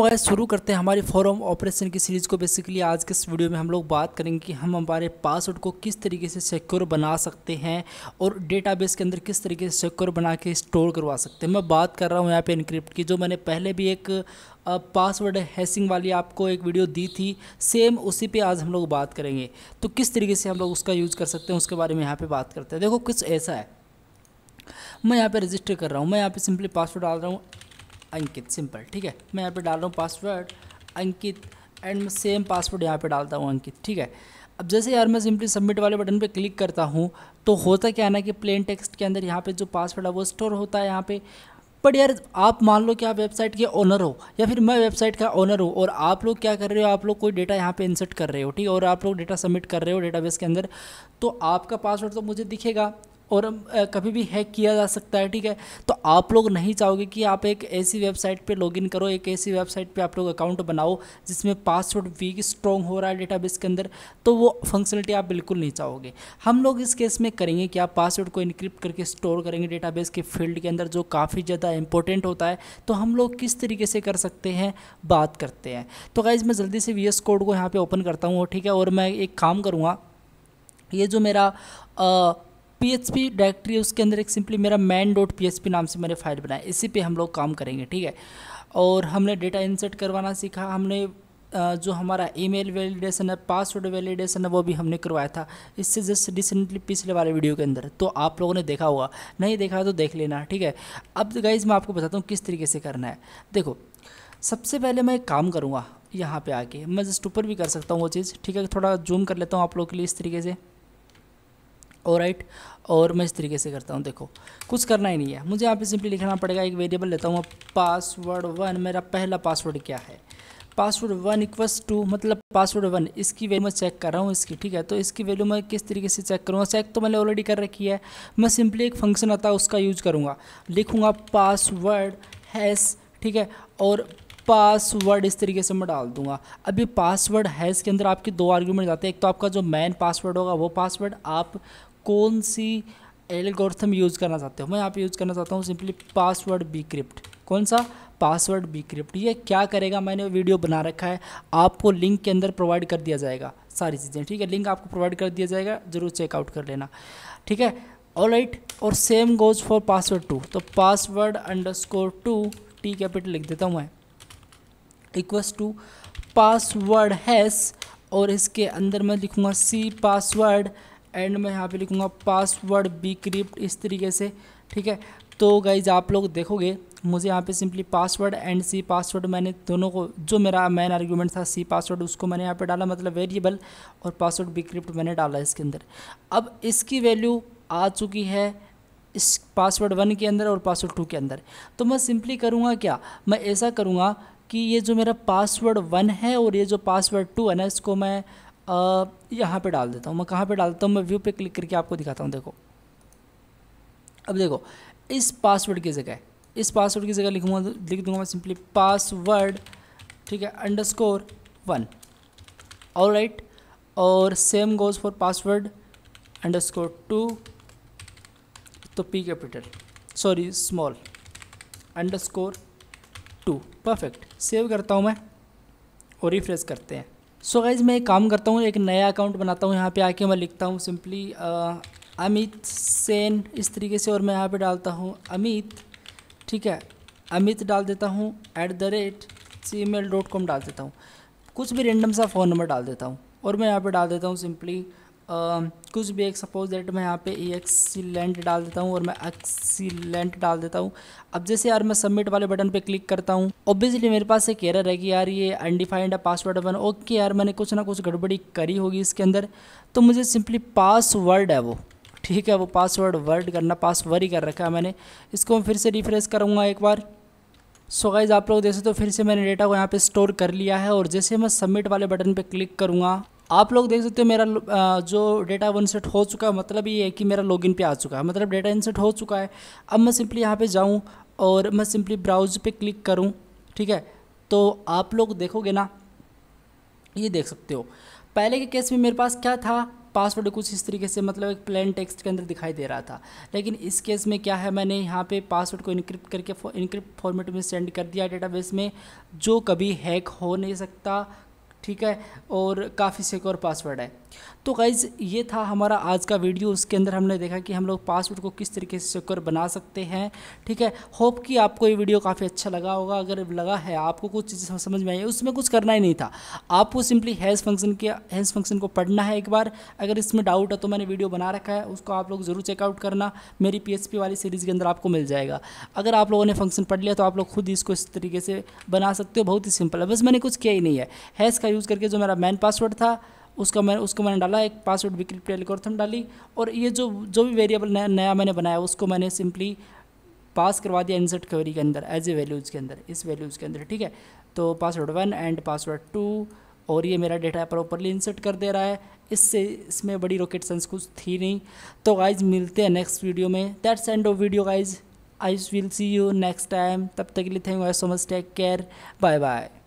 तो शुरू करते हैं हमारे फॉरम ऑपरेशन की सीरीज़ को बेसिकली आज के इस वीडियो में हम लोग बात करेंगे कि हम हमारे पासवर्ड को किस तरीके से सिक्योर बना सकते हैं और डेटाबेस के अंदर किस तरीके से सिक्योर बना के स्टोर करवा सकते हैं मैं बात कर रहा हूँ यहाँ पे इनक्रिप्ट की जो मैंने पहले भी एक पासवर्ड हैसिंग वाली आपको एक वीडियो दी थी सेम उसी पर आज हम लोग बात करेंगे तो किस तरीके से हम लोग उसका यूज़ कर सकते हैं उसके बारे में यहाँ पर बात करते हैं देखो कुछ ऐसा है मैं यहाँ पर रजिस्टर कर रहा हूँ मैं यहाँ पर सिंपली पासवर्ड डाल रहा हूँ अंकित सिंपल ठीक है मैं यहाँ पे डाल रहा हूँ पासवर्ड अंकित एंड मैं सेम पासवर्ड यहाँ पे डालता हूँ अंकित ठीक है अब जैसे यार मैं सिंपली सबमिट वाले बटन पे क्लिक करता हूँ तो होता क्या है ना कि प्लेन टेक्स्ट के अंदर यहाँ पे जो पासवर्ड है वो स्टोर होता है यहाँ पे बट यार आप मान लो कि आप वेबसाइट के ओनर हो या फिर मैं वेबसाइट का ओनर हूँ और आप लोग क्या कर रहे हो आप लोग कोई डेटा यहाँ पे इंसर्ट कर रहे हो ठीक है और आप लोग डेटा सबमिट कर रहे हो डेटाबेस के अंदर तो आपका पासवर्ड तो मुझे दिखेगा और कभी भी हैक किया जा सकता है ठीक है तो आप लोग नहीं चाहोगे कि आप एक ऐसी वेबसाइट पे लॉगिन करो एक ऐसी वेबसाइट पे आप लोग अकाउंट बनाओ जिसमें पासवर्ड वीक स्ट्रॉन्ग हो रहा है डेटाबेस के अंदर तो वो फंक्शनलिटी आप बिल्कुल नहीं चाहोगे हम लोग इस केस में करेंगे कि आप पासवर्ड को इनक्रिप्ट करके स्टोर करेंगे डेटाबेस के फील्ड के अंदर जो काफ़ी ज़्यादा इंपॉर्टेंट होता है तो हम लोग किस तरीके से कर सकते हैं बात करते हैं तो गाइज़ मैं जल्दी से वी कोड को यहाँ पर ओपन करता हूँ ठीक है और मैं एक काम करूँगा ये जो मेरा पी डायरेक्टरी है उसके अंदर एक सिंपली मेरा मैन डॉट पी नाम से मैंने फाइल बनाया इसी पे हम लोग काम करेंगे ठीक है और हमने डेटा इंसर्ट करवाना सीखा हमने जो हमारा ईमेल वैलिडेशन है पासवर्ड वैलिडेशन है वो भी हमने करवाया था इससे जस्ट रिसेंटली पिछले वाले वीडियो के अंदर तो आप लोगों ने देखा होगा नहीं देखा तो देख लेना ठीक है अब गाइज मैं आपको बताता हूँ किस तरीके से करना है देखो सबसे पहले मैं एक काम करूँगा यहाँ पे आके मैं जस्ट ऊपर भी कर सकता हूँ वो चीज़ ठीक है थोड़ा जूम कर लेता हूँ आप लोग के लिए इस तरीके से और और मैं इस तरीके से करता हूँ देखो कुछ करना ही नहीं है मुझे यहाँ पे सिंपली लिखना पड़ेगा एक वेरिएबल लेता हूँ पासवर्ड वन मेरा पहला पासवर्ड क्या है पासवर्ड वन इक्वस टू मतलब पासवर्ड वन इसकी वैल्यू मैं चेक कर रहा हूँ इसकी ठीक है तो इसकी वैल्यू मैं किस तरीके से चेक करूँगा चेक तो मैंने ऑलरेडी कर रखी है मैं सिंपली एक फंक्शन आता है उसका यूज करूँगा लिखूँगा पासवर्ड हैस ठीक है और पासवर्ड इस तरीके से मैं डाल दूंगा अभी पासवर्ड हैज़ के अंदर आपके दो आर्ग्यूमेंट आते हैं एक तो आपका जो मैन पासवर्ड होगा वो पासवर्ड आप कौन सी एल्गोरिथम यूज़ करना चाहते हो मैं यहाँ पे यूज़ करना चाहता हूँ सिंपली पासवर्ड बी क्रिप्ट कौन सा पासवर्ड बी क्रिप्ट ये क्या करेगा मैंने वीडियो बना रखा है आपको लिंक के अंदर प्रोवाइड कर दिया जाएगा सारी चीज़ें ठीक है लिंक आपको प्रोवाइड कर दिया जाएगा ज़रूर चेकआउट कर लेना ठीक है ऑल राइट और same goes for password two तो password underscore two T capital लिख देता हूँ मैं इक्वस टू पासवर्ड हैस और इसके अंदर मैं लिखूँगा सी पासवर्ड एंड में यहाँ पे लिखूँगा पासवर्ड बी क्रिप्ट इस तरीके से ठीक है तो गाइज आप लोग देखोगे मुझे यहाँ पे simply password and C password मैंने दोनों को जो मेरा मेन आर्ग्यूमेंट था सी पासवर्ड उसको मैंने यहाँ पे डाला मतलब वेरिएबल और पासवर्ड बी क्रिप्ट मैंने डाला इसके अंदर अब इसकी वैल्यू आ चुकी है इस पासवर्ड वन के अंदर और पासवर्ड टू के अंदर तो मैं सिंपली करूँगा क्या मैं ऐसा करूँगा कि ये जो मेरा पासवर्ड वन है और ये जो पासवर्ड टू है ना इसको मैं यहाँ पे डाल देता हूँ मैं कहाँ पे डालता हूँ मैं व्यू पे क्लिक करके आपको दिखाता हूँ देखो अब देखो इस पासवर्ड की जगह इस पासवर्ड की जगह लिखूँगा लिख दूंगा मैं सिंपली पासवर्ड ठीक है अंडर स्कोर वन और राइट और same goes for password underscore two तो P capital sorry small underscore two perfect save करता हूँ मैं और रिफ्रेश करते हैं सो गाइज मैं एक काम करता हूँ एक नया अकाउंट बनाता हूँ यहाँ पे आके मैं लिखता हूँ सिंपली अमित सेन इस तरीके से और मैं यहाँ पे डालता हूँ अमित ठीक है अमित डाल देता हूँ at the rate gmail dot com डाल देता हूँ कुछ भी रेंडम सा फ़ोन नंबर डाल देता हूँ और मैं यहाँ पे डाल देता हूँ सिंपली कुछ भी एक सपोज दैट मैं यहाँ पे एक्सीलेंट डाल देता हूँ और मैं एक्सीलेंट डाल देता हूँ अब जैसे यार मैं सबमिट वाले बटन पे क्लिक करता हूँ ऑब्वियसली मेरे पास एक एरर है कि यार ये अनडिफाइंड है पासवर्ड वन ओके यार मैंने कुछ ना कुछ गड़बड़ी करी होगी इसके अंदर तो मुझे सिंपली पासवर्ड है वो ठीक है वो पासवर्ड वर्ड करना पासवर्ड ही कर रखा है मैंने इसको मैं फिर से रिफ्रेश करूँगा एक बार सो so गाइज आप लोग देख सकते हो तो फिर से मैंने डेटा को यहाँ पे स्टोर कर लिया है और जैसे मैं सबमिट वाले बटन पे क्लिक करूँगा आप लोग देख सकते हो मेरा जो डेटा वो हो चुका है मतलब ये है कि मेरा लॉगिन पे आ चुका है मतलब डेटा इनसेट हो चुका है अब मैं सिंपली यहाँ पे जाऊँ और मैं सिंपली ब्राउज पे क्लिक करूँ ठीक है तो आप लोग देखोगे ना ये देख सकते हो पहले के केस में मेरे पास क्या था पासवर्ड कुछ इस तरीके से मतलब एक प्लेन टेक्स्ट के अंदर दिखाई दे रहा था लेकिन इस केस में क्या है मैंने यहाँ पे पासवर्ड को इनक्रिप्ट करके इनक्रिप्ट फॉर्मेट में सेंड कर दिया डेटाबेस में जो कभी हैक हो नहीं सकता ठीक है और काफ़ी सिक्योर पासवर्ड है तो गाइज़ ये था हमारा आज का वीडियो उसके अंदर हमने देखा कि हम लोग पासवर्ड को किस तरीके से सिक्योर बना सकते हैं ठीक है होप कि आपको ये वीडियो काफ़ी अच्छा लगा होगा अगर लगा है आपको कुछ चीज़ें समझ में आई है उसमें कुछ करना ही नहीं था आपको सिंपली हैज़ फंक्शन के हैज़ फंक्शन को पढ़ना है एक बार अगर इसमें डाउट है तो मैंने वीडियो बना रखा है उसको आप लोग ज़रूर चेकआउट करना मेरी पी वाली सीरीज़ के अंदर आपको मिल जाएगा अगर आप लोगों ने फंक्शन पढ़ लिया तो आप लोग खुद इसको इस तरीके से बना सकते हो बहुत ही सिंपल है बस मैंने कुछ किया ही नहीं है हैज़ का यूज़ करके जो मेरा मैन पासवर्ड था उसका मैं उसको मैंने डाला एक पासवर्ड विक्रिप्ट एल्गोरिथम डाली और ये जो जो भी वेरिएबल नया, नया मैंने बनाया उसको मैंने सिंपली पास करवा दिया इंसर्ट क्वेरी के अंदर एज ए वैल्यूज़ के अंदर इस वैल्यूज़ के अंदर ठीक है तो password one and password two और ये मेरा डेटा प्रॉपरली इंसर्ट कर दे रहा है इससे इसमें बड़ी रॉकेट साइंस कुछ थी नहीं तो गाइज मिलते हैं नेक्स्ट वीडियो में that's end of video guys I will see you next time तब तक के लिए thank you so much take care bye bye